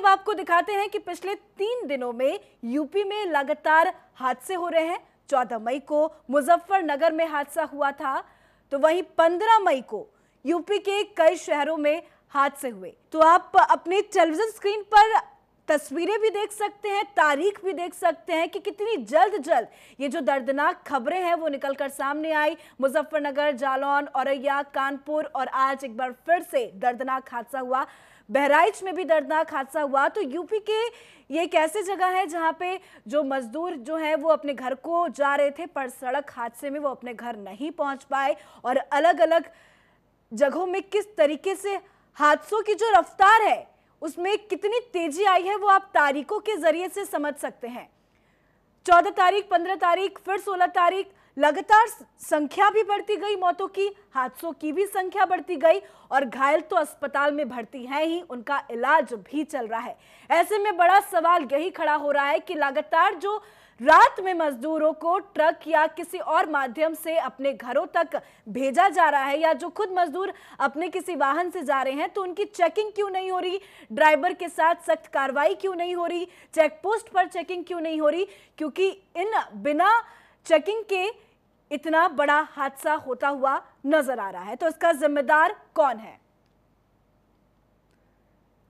अब आपको दिखाते हैं कि पिछले तीन दिनों में यूपी में लगातार हादसे हो रहे हैं चौदह मई को मुजफ्फरनगर में हादसा हुआ था तो वहीं पंद्रह मई को यूपी के कई शहरों में हादसे हुए तो आप अपने टेलीविजन स्क्रीन पर तस्वीरें भी देख सकते हैं तारीख भी देख सकते हैं कि कितनी जल्द जल्द ये जो दर्दनाक खबरें हैं वो निकलकर सामने आई मुजफ्फरनगर जालौन औरैया कानपुर और आज एक बार फिर से दर्दनाक हादसा हुआ बहराइच में भी दर्दनाक हादसा हुआ तो यूपी के ये एक जगह है जहाँ पे जो मजदूर जो है वो अपने घर को जा रहे थे पर सड़क हादसे में वो अपने घर नहीं पहुँच पाए और अलग अलग जगहों में किस तरीके से हादसों की जो रफ्तार है उसमें कितनी तेजी आई है वो आप तारीखों के जरिए से समझ सकते हैं चौदह तारीख पंद्रह तारीख फिर सोलह तारीख लगातार संख्या भी बढ़ती गई मौतों की हादसों की भी संख्या बढ़ती गई और घायल तो अस्पताल में भर्ती हैं ही उनका इलाज भी चल रहा है ऐसे में बड़ा सवाल यही खड़ा हो रहा है कि लगातार जो रात में मजदूरों को ट्रक या किसी और माध्यम से अपने घरों तक भेजा जा रहा है या जो खुद मजदूर अपने किसी वाहन से जा रहे हैं तो उनकी चेकिंग क्यों नहीं हो रही ड्राइवर के साथ सख्त कार्रवाई क्यों नहीं हो रही चेक पोस्ट पर चेकिंग क्यों नहीं हो रही क्योंकि इन बिना चेकिंग के इतना बड़ा हादसा होता हुआ नजर आ रहा है तो इसका जिम्मेदार कौन है